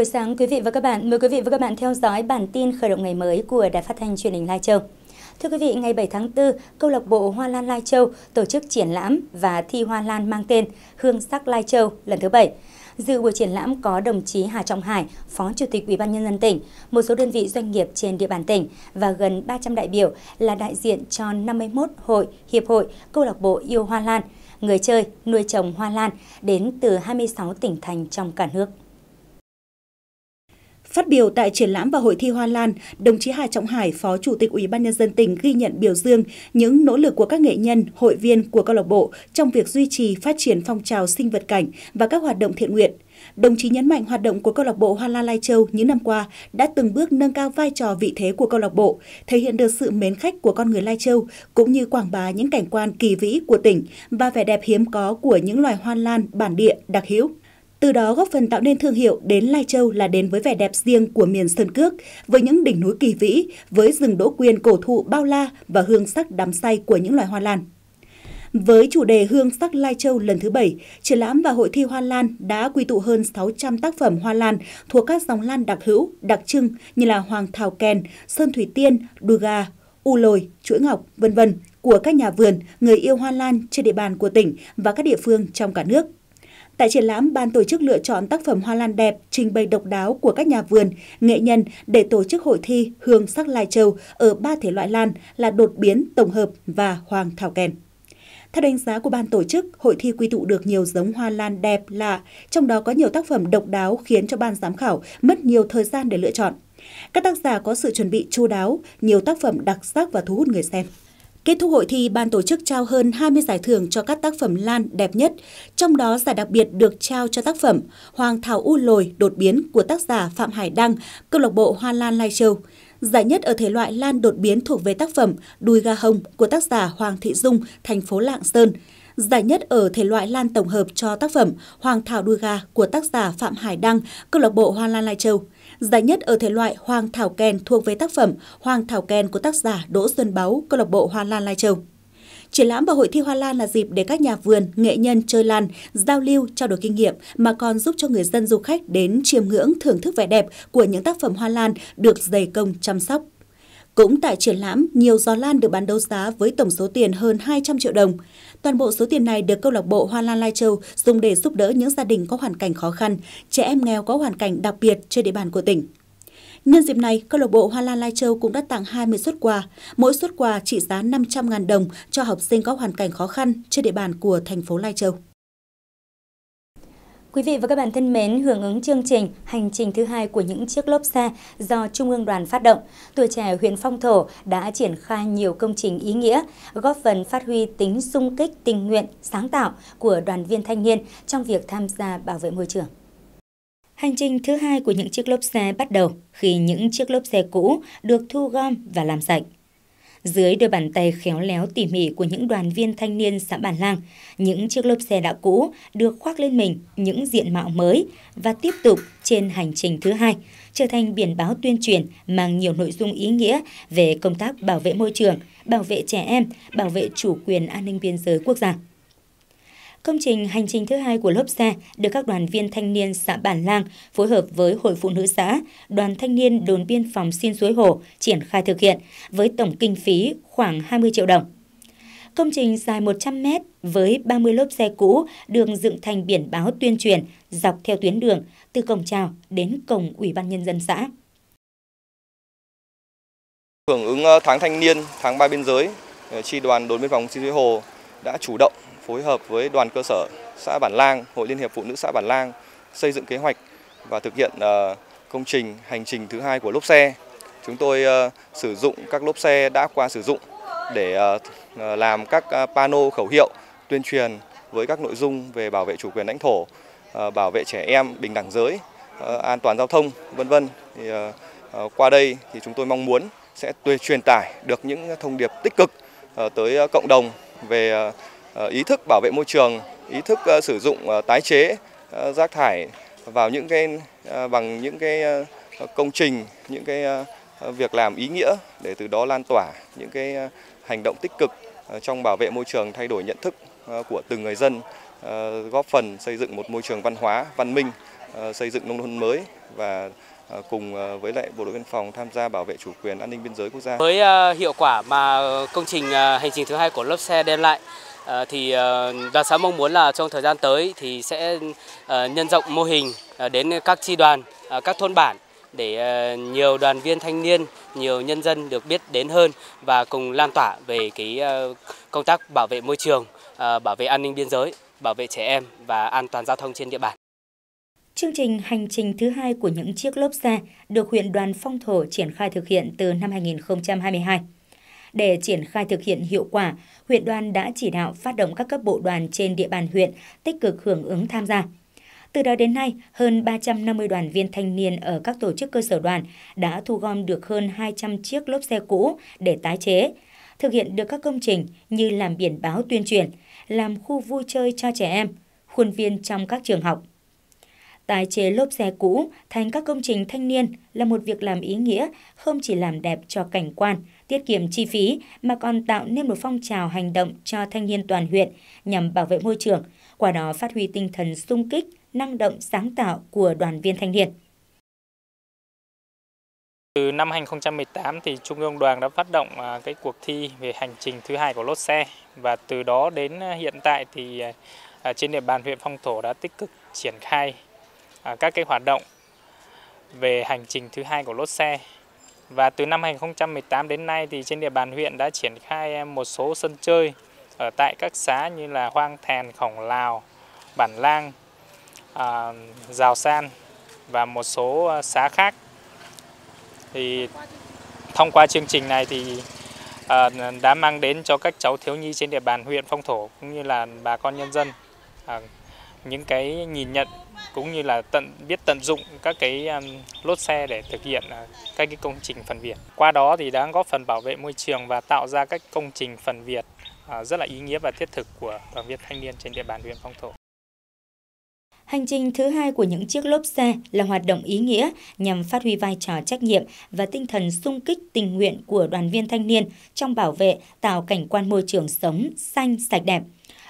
buổi sáng quý vị và các bạn, mời quý vị và các bạn theo dõi bản tin khởi động ngày mới của Đài Phát thanh Truyền hình Lai Châu. Thưa quý vị, ngày 7 tháng 4, câu lạc bộ Hoa Lan Lai Châu tổ chức triển lãm và thi hoa lan mang tên Hương sắc Lai Châu lần thứ 7. Dự buổi triển lãm có đồng chí Hà Trọng Hải, Phó Chủ tịch Ủy ban nhân dân tỉnh, một số đơn vị doanh nghiệp trên địa bàn tỉnh và gần 300 đại biểu là đại diện cho 51 hội, hiệp hội, câu lạc bộ yêu hoa lan, người chơi, nuôi trồng hoa lan đến từ 26 tỉnh thành trong cả nước. Phát biểu tại triển lãm và hội thi Hoa Lan, đồng chí Hà Trọng Hải, Phó Chủ tịch Ủy ban nhân dân tỉnh ghi nhận biểu dương những nỗ lực của các nghệ nhân, hội viên của câu lạc bộ trong việc duy trì phát triển phong trào sinh vật cảnh và các hoạt động thiện nguyện. Đồng chí nhấn mạnh hoạt động của câu lạc bộ Hoa Lan Lai Châu những năm qua đã từng bước nâng cao vai trò vị thế của câu lạc bộ, thể hiện được sự mến khách của con người Lai Châu cũng như quảng bá những cảnh quan kỳ vĩ của tỉnh và vẻ đẹp hiếm có của những loài hoa lan bản địa đặc hữu từ đó góp phần tạo nên thương hiệu đến Lai Châu là đến với vẻ đẹp riêng của miền Sơn Cước, với những đỉnh núi kỳ vĩ, với rừng đỗ quyên cổ thụ bao la và hương sắc đắm say của những loài hoa lan. Với chủ đề Hương sắc Lai Châu lần thứ 7, triển lãm và hội thi hoa lan đã quy tụ hơn 600 tác phẩm hoa lan thuộc các dòng lan đặc hữu, đặc trưng như là Hoàng Thảo Kèn, Sơn Thủy Tiên, gà U Lồi, Chuỗi Ngọc, vân vân của các nhà vườn, người yêu hoa lan trên địa bàn của tỉnh và các địa phương trong cả nước. Tại triển lãm, ban tổ chức lựa chọn tác phẩm hoa lan đẹp, trình bày độc đáo của các nhà vườn, nghệ nhân để tổ chức hội thi Hương sắc Lai Châu ở ba thể loại lan là đột biến, tổng hợp và hoàng thảo kèn. Theo đánh giá của ban tổ chức, hội thi quy tụ được nhiều giống hoa lan đẹp lạ, trong đó có nhiều tác phẩm độc đáo khiến cho ban giám khảo mất nhiều thời gian để lựa chọn. Các tác giả có sự chuẩn bị chu đáo, nhiều tác phẩm đặc sắc và thu hút người xem. Kết thúc hội thi, ban tổ chức trao hơn 20 giải thưởng cho các tác phẩm lan đẹp nhất, trong đó giải đặc biệt được trao cho tác phẩm Hoàng Thảo U Lồi đột biến của tác giả Phạm Hải Đăng, câu lạc bộ Hoa Lan Lai Châu. Giải nhất ở thể loại lan đột biến thuộc về tác phẩm Đùi gà hồng của tác giả Hoàng Thị Dung, thành phố Lạng Sơn. Giải nhất ở thể loại lan tổng hợp cho tác phẩm Hoàng Thảo đùi gà của tác giả Phạm Hải Đăng, câu lạc bộ Hoa Lan Lai Châu. Giải nhất ở thể loại Hoàng Thảo Kèn thuộc về tác phẩm Hoàng Thảo Kèn của tác giả Đỗ Xuân Báu, câu lạc bộ Hoa Lan Lai Châu. Triển lãm và hội thi hoa lan là dịp để các nhà vườn, nghệ nhân chơi lan, giao lưu, trao đổi kinh nghiệm mà còn giúp cho người dân du khách đến chiêm ngưỡng thưởng thức vẻ đẹp của những tác phẩm hoa lan được dày công chăm sóc. Cũng tại triển lãm, nhiều giò lan được bán đấu giá với tổng số tiền hơn 200 triệu đồng. Toàn bộ số tiền này được câu lạc bộ Hoa Lan Lai Châu dùng để giúp đỡ những gia đình có hoàn cảnh khó khăn, trẻ em nghèo có hoàn cảnh đặc biệt trên địa bàn của tỉnh. Nhân dịp này, câu lạc bộ Hoa Lan Lai Châu cũng đã tặng 20 suất quà, mỗi suất quà trị giá 500.000 đồng cho học sinh có hoàn cảnh khó khăn trên địa bàn của thành phố Lai Châu. Quý vị và các bạn thân mến, hưởng ứng chương trình Hành trình thứ hai của những chiếc lốp xe do Trung ương đoàn phát động, tuổi trẻ huyện Phong Thổ đã triển khai nhiều công trình ý nghĩa, góp phần phát huy tính sung kích, tình nguyện, sáng tạo của đoàn viên thanh niên trong việc tham gia bảo vệ môi trường. Hành trình thứ hai của những chiếc lốp xe bắt đầu khi những chiếc lốp xe cũ được thu gom và làm sạch. Dưới đôi bàn tay khéo léo tỉ mỉ của những đoàn viên thanh niên xã Bản Lang, những chiếc lốp xe đã cũ được khoác lên mình những diện mạo mới và tiếp tục trên hành trình thứ hai, trở thành biển báo tuyên truyền mang nhiều nội dung ý nghĩa về công tác bảo vệ môi trường, bảo vệ trẻ em, bảo vệ chủ quyền an ninh biên giới quốc gia. Công trình hành trình thứ hai của lớp xe được các đoàn viên thanh niên xã Bản Lang phối hợp với Hội Phụ Nữ xã, Đoàn Thanh niên Đồn Biên phòng Xin Suối Hồ triển khai thực hiện với tổng kinh phí khoảng 20 triệu đồng. Công trình dài 100 mét với 30 lốp xe cũ được dựng thành biển báo tuyên truyền dọc theo tuyến đường từ cổng chào đến cổng Ủy ban Nhân dân xã. Hưởng ứng ờ, tháng thanh niên, tháng ba biên giới, ờ, tri đoàn đồn biên phòng Xin Suối Hồ đã chủ động phối hợp với đoàn cơ sở xã Bản Lang, Hội Liên hiệp Phụ nữ xã Bản Lang xây dựng kế hoạch và thực hiện ờ, công trình hành trình thứ hai của lốp xe. Chúng tôi ờ, sử dụng các lốp xe đã qua sử dụng để ờ, làm các pano khẩu hiệu tuyên truyền với các nội dung về bảo vệ chủ quyền lãnh thổ, bảo vệ trẻ em, bình đẳng giới, an toàn giao thông, vân vân. Thì qua đây thì chúng tôi mong muốn sẽ tuyên truyền tải được những thông điệp tích cực tới cộng đồng về ờ, ý thức bảo vệ môi trường, ý thức ờ, sử dụng ờ, tái chế rác thải vào những cái bằng những cái công trình, những cái việc làm ý nghĩa để từ đó lan tỏa những cái hành động tích cực trong bảo vệ môi trường, thay đổi nhận thức của từng người dân, góp phần xây dựng một môi trường văn hóa, văn minh, xây dựng nông thôn mới và À, cùng à, với lại bộ đội biên phòng tham gia bảo vệ chủ quyền an ninh biên giới quốc gia. Với à, hiệu quả mà công trình hành trình thứ hai của lớp xe đem lại thì đoàn xã mong muốn là trong thời gian tới thì sẽ nhân rộng mô hình đến các chi đoàn, các thôn bản để nhiều đoàn viên thanh niên, nhiều nhân dân được biết đến hơn và cùng lan tỏa về cái công tác bảo vệ môi trường, bảo vệ an ninh biên giới, bảo vệ trẻ em và an toàn giao thông trên địa bàn. Chương trình hành trình thứ hai của những chiếc lốp xe được huyện đoàn Phong Thổ triển khai thực hiện từ năm 2022. Để triển khai thực hiện hiệu quả, huyện đoàn đã chỉ đạo phát động các cấp bộ đoàn trên địa bàn huyện tích cực hưởng ứng tham gia. Từ đó đến nay, hơn 350 đoàn viên thanh niên ở các tổ chức cơ sở đoàn đã thu gom được hơn 200 chiếc lốp xe cũ để tái chế, thực hiện được các công trình như làm biển báo tuyên truyền, làm khu vui chơi cho trẻ em, khuôn viên trong các trường học, Tái chế lốp xe cũ thành các công trình thanh niên là một việc làm ý nghĩa, không chỉ làm đẹp cho cảnh quan, tiết kiệm chi phí mà còn tạo nên một phong trào hành động cho thanh niên toàn huyện nhằm bảo vệ môi trường, qua đó phát huy tinh thần sung kích, năng động sáng tạo của đoàn viên thanh niên. Từ năm 2018 thì Trung ương Đoàn đã phát động à, cái cuộc thi về hành trình thứ hai của lốt xe và từ đó đến à, hiện tại thì à, trên địa bàn huyện Phong Thổ đã tích cực triển khai À, các cái hoạt động về hành trình thứ hai của lốt xe. Và từ năm 2018 đến nay thì trên địa bàn huyện đã triển khai một số sân chơi ở tại các xã như là Hoang Thèn, Khổng Lào, Bản Lang, à, Giào San và một số à, xã khác. Thì thông qua chương trình này thì à, đã mang đến cho các cháu thiếu nhi trên địa bàn huyện Phong Thổ cũng như là bà con nhân dân à, những cái nhìn nhận cũng như là tận biết tận dụng các cái um, lốt xe để thực hiện à, các cái công trình phần Việt. Qua đó thì đã góp phần bảo vệ môi trường và tạo ra các công trình phần Việt à, rất là ý nghĩa và thiết thực của đoàn viên thanh niên trên địa bàn huyện Phong Thổ. Hành trình thứ hai của những chiếc lốp xe là hoạt động ý nghĩa nhằm phát huy vai trò trách nhiệm và tinh thần sung kích tình nguyện của đoàn viên thanh niên trong bảo vệ, tạo cảnh quan môi trường sống xanh sạch đẹp.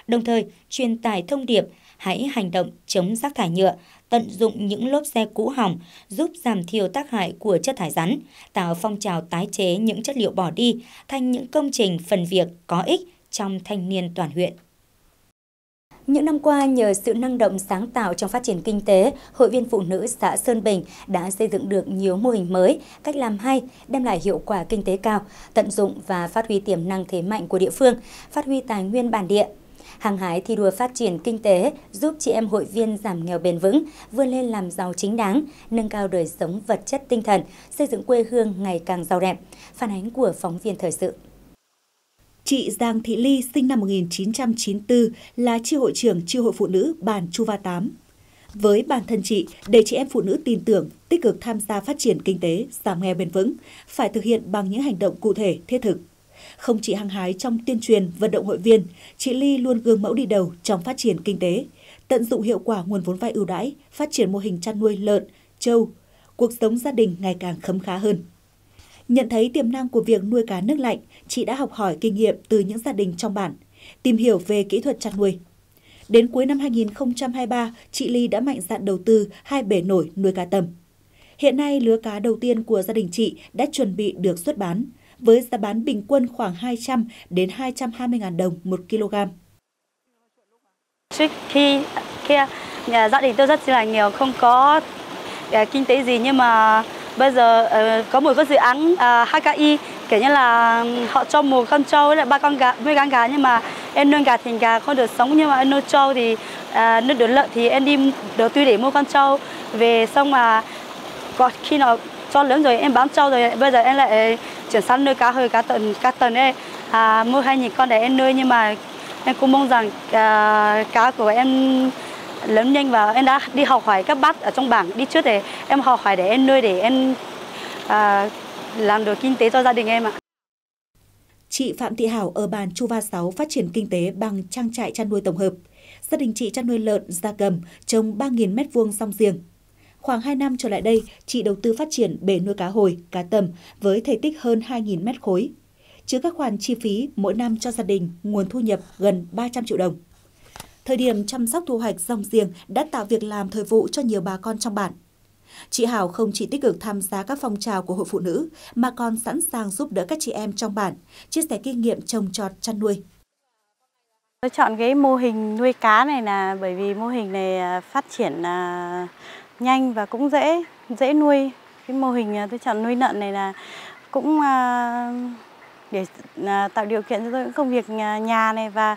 Đồng thời, truyền tải thông điệp hãy hành động chống rác thải nhựa, tận dụng những lốp xe cũ hỏng giúp giảm thiểu tác hại của chất thải rắn, tạo phong trào tái chế những chất liệu bỏ đi thành những công trình phần việc có ích trong thanh niên toàn huyện. Những năm qua, nhờ sự năng động sáng tạo trong phát triển kinh tế, Hội viên Phụ nữ xã Sơn Bình đã xây dựng được nhiều mô hình mới, cách làm hay, đem lại hiệu quả kinh tế cao, tận dụng và phát huy tiềm năng thế mạnh của địa phương, phát huy tài nguyên bản địa, hàng hái thi đua phát triển kinh tế, giúp chị em hội viên giảm nghèo bền vững, vươn lên làm giàu chính đáng, nâng cao đời sống vật chất tinh thần, xây dựng quê hương ngày càng giàu đẹp. Phản ánh của phóng viên thời sự. Chị Giang Thị Ly sinh năm 1994 là chi hội trưởng chi hội phụ nữ bản Chu Va 8. Với bản thân chị, để chị em phụ nữ tin tưởng, tích cực tham gia phát triển kinh tế, giảm nghèo bền vững, phải thực hiện bằng những hành động cụ thể, thiết thực. Không chỉ hăng hái trong tuyên truyền vận động hội viên, chị Ly luôn gương mẫu đi đầu trong phát triển kinh tế, tận dụng hiệu quả nguồn vốn vay ưu đãi, phát triển mô hình chăn nuôi lợn, trâu, cuộc sống gia đình ngày càng khấm khá hơn. Nhận thấy tiềm năng của việc nuôi cá nước lạnh, chị đã học hỏi kinh nghiệm từ những gia đình trong bản, tìm hiểu về kỹ thuật chăn nuôi. Đến cuối năm 2023, chị Ly đã mạnh dạn đầu tư hai bể nổi nuôi cá tầm. Hiện nay, lứa cá đầu tiên của gia đình chị đã chuẩn bị được xuất bán, với giá bán bình quân khoảng 200 đến 220.000 đồng một kg. Trước khi kia nhà gia đình tôi rất là nghèo không có à, kinh tế gì nhưng mà bây giờ à, có một cái dự án à, HKI kể như là họ cho một con trâu với lại ba con gà nuôi gà gà nhưng mà em nuôi gà thì gà không được sống nhưng mà em nuôi trâu thì à, nuôi được lợn thì em đi đầu tư để mua con trâu về xong mà có khi nào cho lớn rồi em bám trâu rồi bây giờ em lại chuyển sang nuôi cá hơi cá tần cá tần ấy à, mua hai nghìn con để em nuôi nhưng mà em cũng mong rằng à, cá của em lớn nhanh và em đã đi học hỏi các bác ở trong bảng đi trước để em học hỏi để em nuôi để em à, làm được kinh tế cho gia đình em ạ. Chị Phạm Thị Hảo ở bàn Chuva 6 phát triển kinh tế bằng trang trại chăn nuôi tổng hợp. Gia đình chị chăn nuôi lợn, gia cầm, trồng 3.000 m2 song giềng, Khoảng 2 năm trở lại đây, chị đầu tư phát triển bể nuôi cá hồi, cá tầm với thể tích hơn 2.000 mét khối. Chứa các khoản chi phí mỗi năm cho gia đình, nguồn thu nhập gần 300 triệu đồng. Thời điểm chăm sóc thu hoạch rong riêng đã tạo việc làm thời vụ cho nhiều bà con trong bản. Chị Hảo không chỉ tích cực tham gia các phong trào của hội phụ nữ mà còn sẵn sàng giúp đỡ các chị em trong bản, chia sẻ kinh nghiệm trồng trọt chăn nuôi. Tôi chọn cái mô hình nuôi cá này là bởi vì mô hình này à, phát triển à, nhanh và cũng dễ dễ nuôi cái mô hình à, tôi chọn nuôi lợn này là cũng à, để à, tạo điều kiện cho tôi công việc nhà này và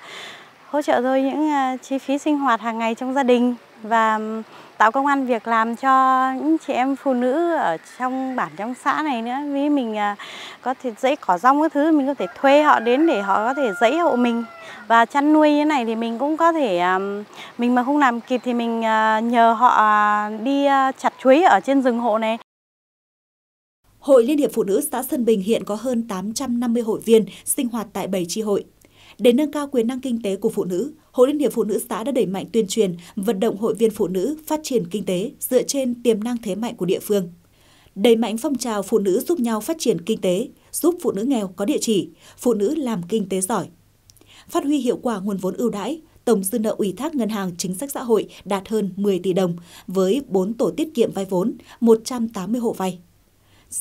hỗ trợ tôi những à, chi phí sinh hoạt hàng ngày trong gia đình và tạo công an việc làm cho những chị em phụ nữ ở trong bản trong xã này nữa vì mình à, có thể dãy cỏ rong các thứ mình có thể thuê họ đến để họ có thể dãy hộ mình và chăn nuôi như này thì mình cũng có thể à, mình mà không làm kịp thì mình nhờ họ đi chặt chuối ở trên rừng hộ này Hội Liên hiệp Phụ nữ xã Sơn Bình hiện có hơn 850 hội viên sinh hoạt tại 7 tri hội để nâng cao quyền năng kinh tế của phụ nữ, Hội Liên hiệp Phụ nữ xã đã đẩy mạnh tuyên truyền, vận động hội viên phụ nữ phát triển kinh tế dựa trên tiềm năng thế mạnh của địa phương. Đẩy mạnh phong trào phụ nữ giúp nhau phát triển kinh tế, giúp phụ nữ nghèo có địa chỉ, phụ nữ làm kinh tế giỏi. Phát huy hiệu quả nguồn vốn ưu đãi, tổng dư nợ ủy thác ngân hàng chính sách xã hội đạt hơn 10 tỷ đồng với 4 tổ tiết kiệm vay vốn, 180 hộ vay.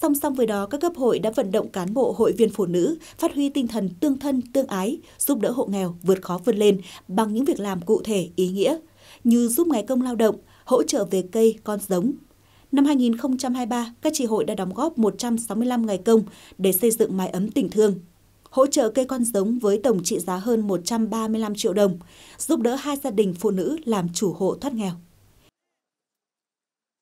Song song với đó, các cấp hội đã vận động cán bộ hội viên phụ nữ phát huy tinh thần tương thân, tương ái, giúp đỡ hộ nghèo vượt khó vươn lên bằng những việc làm cụ thể, ý nghĩa như giúp ngày công lao động, hỗ trợ về cây, con giống. Năm 2023, các tri hội đã đóng góp 165 ngày công để xây dựng mái ấm tình thương, hỗ trợ cây con giống với tổng trị giá hơn 135 triệu đồng, giúp đỡ hai gia đình phụ nữ làm chủ hộ thoát nghèo.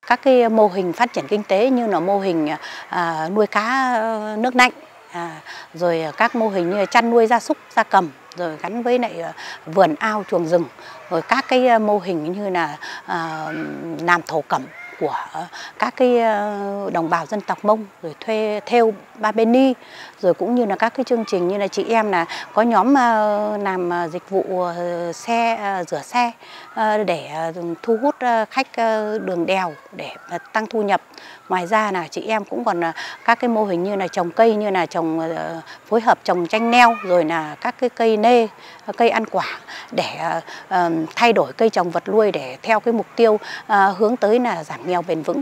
Các cái mô hình phát triển kinh tế như là mô hình à, nuôi cá ờ, nước lạnh, à, rồi các mô hình như chăn nuôi gia súc, gia cầm, rồi gắn với lại ờ, vườn ao chuồng rừng, rồi các cái ờ, mô hình như là làm thổ cẩm của các cái ờ, đồng bào dân tộc Mông rồi thuê theo ba bên ni rồi cũng như là các cái chương trình như là chị em là có nhóm ờ, làm ờ, dịch vụ xe rửa xe để thu hút khách đường đèo để tăng thu nhập Ngoài ra là chị em cũng còn à, các cái mô hình như là trồng cây như là trồng ờ, phối hợp trồng chanh leo rồi là các cái cây nê, ờ, cây ăn quả để ờ, thay đổi cây trồng vật nuôi để theo cái mục tiêu hướng tới là giảm nghèo bền vững.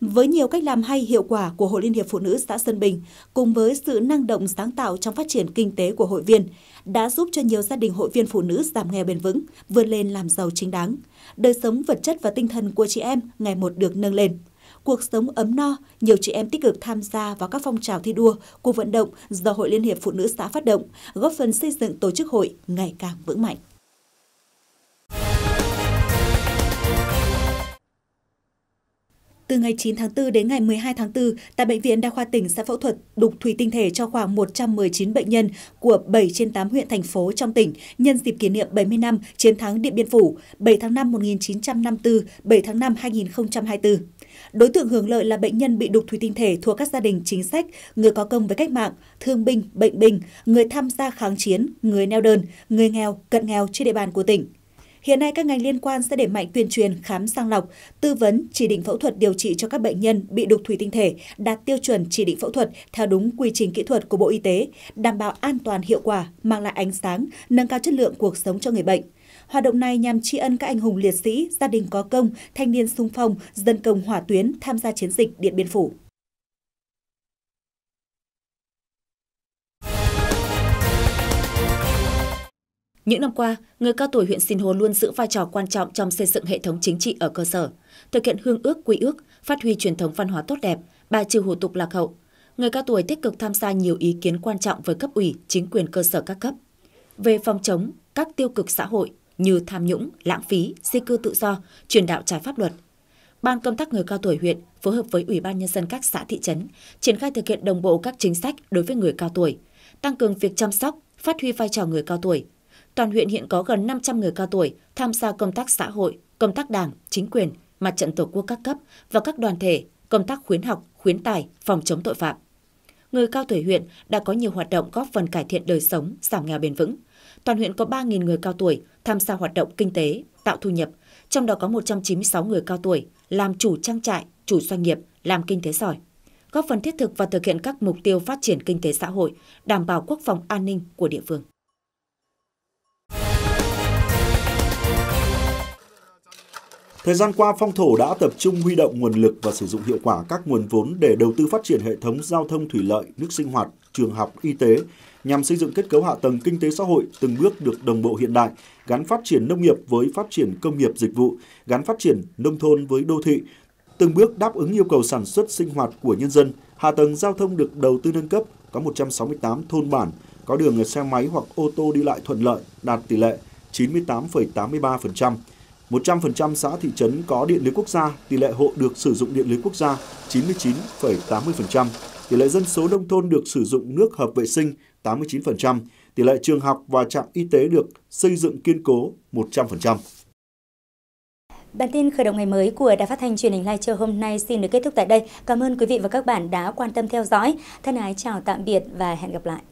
Với nhiều cách làm hay hiệu quả của Hội Liên hiệp Phụ nữ xã Sơn Bình, cùng với sự năng động sáng tạo trong phát triển kinh tế của hội viên, đã giúp cho nhiều gia đình hội viên phụ nữ giảm nghèo bền vững, vươn lên làm giàu chính đáng. Đời sống vật chất và tinh thần của chị em ngày một được nâng lên cuộc sống ấm no, nhiều chị em tích cực tham gia vào các phong trào thi đua, cuộc vận động do Hội Liên hiệp Phụ nữ xã phát động, góp phần xây dựng tổ chức hội ngày càng vững mạnh. Từ ngày 9 tháng 4 đến ngày 12 tháng 4, tại Bệnh viện Đa khoa tỉnh sẽ phẫu thuật đục thủy tinh thể cho khoảng 119 bệnh nhân của 7 trên 8 huyện thành phố trong tỉnh nhân dịp kỷ niệm 70 năm chiến thắng Điện Biên Phủ 7 tháng 5 1954, 7 tháng 5 2024. Đối tượng hưởng lợi là bệnh nhân bị đục thủy tinh thể thuộc các gia đình chính sách, người có công với cách mạng, thương binh, bệnh binh, người tham gia kháng chiến, người neo đơn, người nghèo, cận nghèo trên địa bàn của tỉnh. Hiện nay các ngành liên quan sẽ đẩy mạnh tuyên truyền, khám sàng lọc, tư vấn, chỉ định phẫu thuật điều trị cho các bệnh nhân bị đục thủy tinh thể đạt tiêu chuẩn chỉ định phẫu thuật theo đúng quy trình kỹ thuật của Bộ Y tế, đảm bảo an toàn hiệu quả, mang lại ánh sáng, nâng cao chất lượng cuộc sống cho người bệnh. Hoạt động này nhằm tri ân các anh hùng liệt sĩ, gia đình có công, thanh niên sung phong, dân công hỏa tuyến tham gia chiến dịch Điện Biên Phủ. Những năm qua, người cao tuổi huyện Sinh Hồ luôn giữ vai trò quan trọng trong xây dựng hệ thống chính trị ở cơ sở, thực hiện hương ước quy ước, phát huy truyền thống văn hóa tốt đẹp, bài trừ hủ tục lạc hậu. Người cao tuổi tích cực tham gia nhiều ý kiến quan trọng với cấp ủy, chính quyền cơ sở các cấp. Về phòng chống các tiêu cực xã hội như tham nhũng, lãng phí, di cư tự do, truyền đạo trái pháp luật. Ban công tác người cao tuổi huyện phối hợp với Ủy ban nhân dân các xã thị trấn triển khai thực hiện đồng bộ các chính sách đối với người cao tuổi, tăng cường việc chăm sóc, phát huy vai trò người cao tuổi, toàn huyện hiện có gần 500 người cao tuổi tham gia công tác xã hội, công tác đảng, chính quyền, mặt trận tổ quốc các cấp và các đoàn thể, công tác khuyến học, khuyến tài, phòng chống tội phạm. Người cao tuổi huyện đã có nhiều hoạt động góp phần cải thiện đời sống, giảm nghèo bền vững. Toàn huyện có 3.000 người cao tuổi tham gia hoạt động kinh tế, tạo thu nhập, trong đó có 196 người cao tuổi làm chủ trang trại, chủ doanh nghiệp, làm kinh tế giỏi góp phần thiết thực và thực hiện các mục tiêu phát triển kinh tế xã hội, đảm bảo quốc phòng an ninh của địa phương. Thời gian qua, Phong Thổ đã tập trung huy động nguồn lực và sử dụng hiệu quả các nguồn vốn để đầu tư phát triển hệ thống giao thông thủy lợi, nước sinh hoạt, trường học, y tế nhằm xây dựng kết cấu hạ tầng kinh tế xã hội từng bước được đồng bộ hiện đại, gắn phát triển nông nghiệp với phát triển công nghiệp dịch vụ, gắn phát triển nông thôn với đô thị, từng bước đáp ứng yêu cầu sản xuất sinh hoạt của nhân dân. Hạ tầng giao thông được đầu tư nâng cấp, có 168 thôn bản, có đường xe máy hoặc ô tô đi lại thuận lợi, đạt tỷ lệ 98,83%. 100% xã thị trấn có điện lưới quốc gia, tỷ lệ hộ được sử dụng điện lưới quốc gia 99,80%, tỷ lệ dân số nông thôn được sử dụng nước hợp vệ sinh 89%, tỷ lệ trường học và trạm y tế được xây dựng kiên cố 100%. Bản tin khởi động ngày mới của Đài Phát thanh truyền hình Lai Châu hôm nay xin được kết thúc tại đây. Cảm ơn quý vị và các bạn đã quan tâm theo dõi. Thân ái chào tạm biệt và hẹn gặp lại.